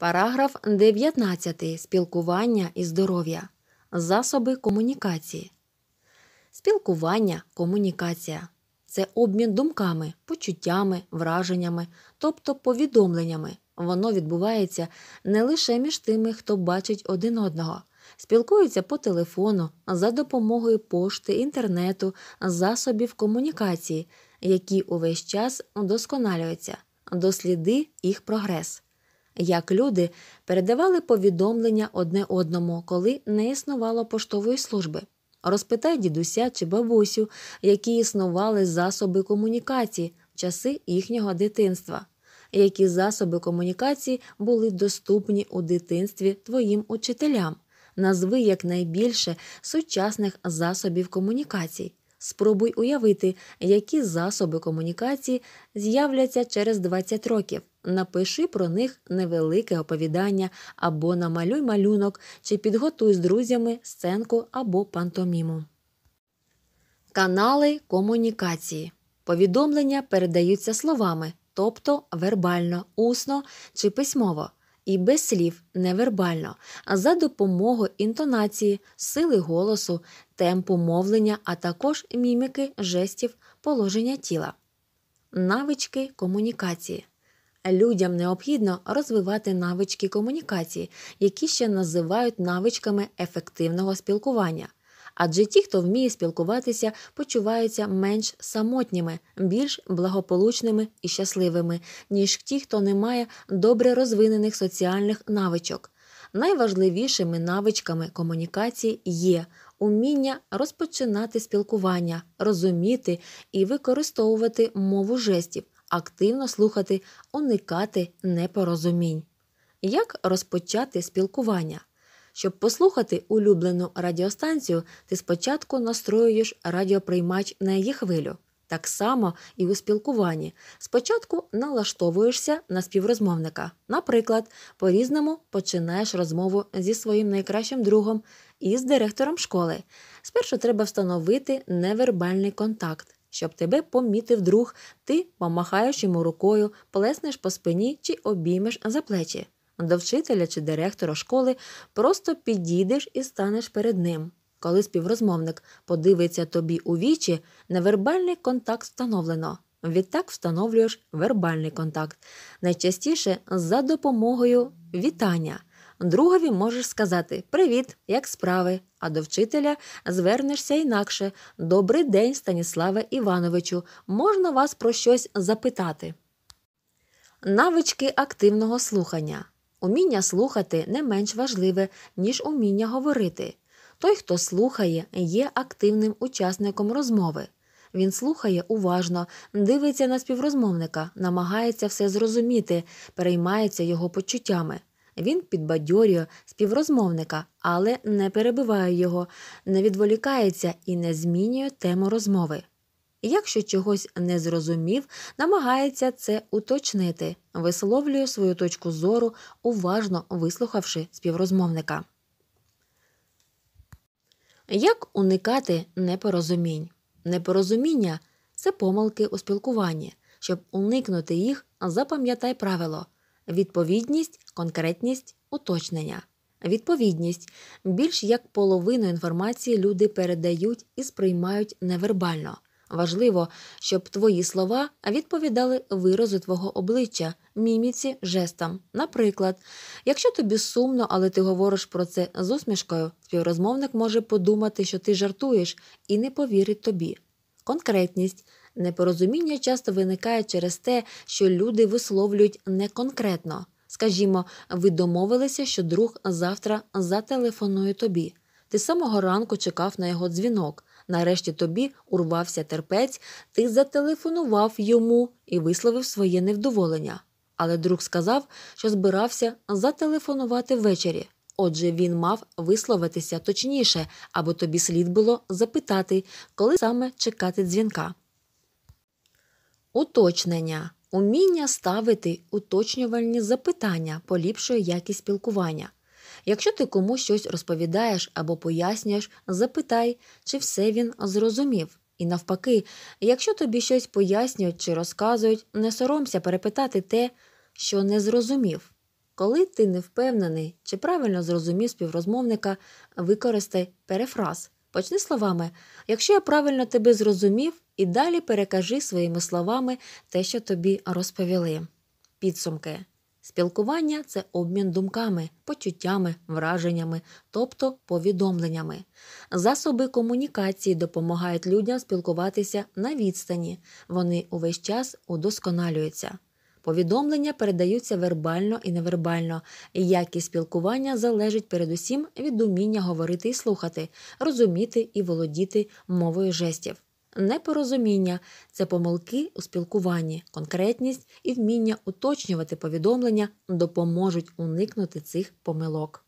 Параграф 19. Спілкування і здоров'я. Засоби комунікації. Спілкування, комунікація це обмін думками, почуттями, враженнями, тобто повідомленнями. Воно відбувається не лише між тими, хто бачить один одного, спілкуються по телефону за допомогою пошти, інтернету, засобів комунікації, які увесь час удосконалюються, досліди їх прогресу як люди передавали повідомлення одне одному, коли не існувало поштової служби. Розпитай дідуся чи бабусю, які існували засоби комунікації в часи їхнього дитинства, які засоби комунікації були доступні у дитинстві твоїм учителям. Назви якнайбільше сучасних засобів комунікацій. Спробуй уявити, які засоби комунікації з'являться через 20 років напиши про них невелике оповідання або намалюй малюнок, чи підготуй з друзями сценку або пантоміму. Канали комунікації. Повідомлення передаються словами, тобто вербально, усно чи письмово, і без слів невербально, а за допомогою інтонації, сили голосу, темпу мовлення, а також міміки, жестів, положення тіла, навички комунікації. Людям необхідно розвивати навички комунікації, які ще називають навичками ефективного спілкування. Адже ті, хто вміє спілкуватися, почуваються менш самотніми, більш благополучними і щасливими, ніж ті, хто не має добре розвинених соціальних навичок. Найважливішими навичками комунікації є уміння розпочинати спілкування, розуміти і використовувати мову жестів активно слухати, уникати непорозумінь. Як розпочати спілкування? Щоб послухати улюблену радіостанцію, ти спочатку настроюєш радіоприймач на її хвилю. Так само і у спілкуванні. Спочатку налаштовуєшся на співрозмовника. Наприклад, по різному починаєш розмову зі своїм найкращим другом і з директором школи. Спершу треба встановити невербальний контакт. Щоб тебе помітив друг, ти помахаєш йому рукою, плеснеш по спині чи обіймеш за плечі. До вчителя чи директора школи просто підійдеш і станеш перед ним. Коли співрозмовник подивиться тобі у вічі, невербальний контакт встановлено. Відтак встановлюєш вербальний контакт, найчастіше за допомогою вітання. Другові можеш сказати Привіт, як справи. А до вчителя звернешся інакше. Добрий день, Станіславе Івановичу. Можна вас про щось запитати. Навички активного слухання. Уміння слухати не менш важливе, ніж уміння говорити. Той, хто слухає, є активним учасником розмови. Він слухає уважно, дивиться на співрозмовника, намагається все зрозуміти, переймається його почуттями. Він підбадьорює співрозмовника, але не перебиває його, не відволікається і не змінює тему розмови. Якщо чогось не зрозумів, намагається це уточнити, висловлює свою точку зору, уважно вислухавши співрозмовника. Як уникати непорозумінь? Непорозуміння це помилки у спілкуванні. Щоб уникнути їх, запам'ятай правило відповідність, конкретність, уточнення. Відповідність більш як половину інформації люди передають і сприймають невербально. Важливо, щоб твої слова відповідали виразу твого обличчя, міміці, жестам. Наприклад, якщо тобі сумно, але ти говориш про це з усмішкою, співрозмовник може подумати, що ти жартуєш, і не повірить тобі. Конкретність Непорозуміння часто виникає через те, що люди висловлюють не конкретно. Скажімо, ви домовилися, що друг завтра зателефонує тобі. Ти самого ранку чекав на його дзвінок. Нарешті тобі урвався терпець, ти зателефонував йому і висловив своє невдоволення. Але друг сказав, що збирався зателефонувати ввечері. Отже, він мав висловитися точніше, або тобі слід було запитати, коли саме чекати дзвінка. Уточнення. Уміння ставити уточнювальні запитання поліпшує якість спілкування. Якщо ти комусь щось розповідаєш або пояснюєш, запитай, чи все він зрозумів. І навпаки, якщо тобі щось пояснюють чи розказують, не соромся перепитати те, що не зрозумів. Коли ти не впевнений, чи правильно зрозумів співрозмовника, використай перефраз. Почни словами, якщо я правильно тебе зрозумів, і далі перекажи своїми словами те, що тобі розповіли. Підсумки. Спілкування це обмін думками, почуттями, враженнями, тобто повідомленнями. Засоби комунікації допомагають людям спілкуватися на відстані, вони увесь час удосконалюються. Повідомлення передаються вербально і невербально. Якість спілкування залежить передусім від уміння говорити і слухати, розуміти і володіти мовою жестів. Непорозуміння це помилки у спілкуванні, конкретність і вміння уточнювати повідомлення допоможуть уникнути цих помилок.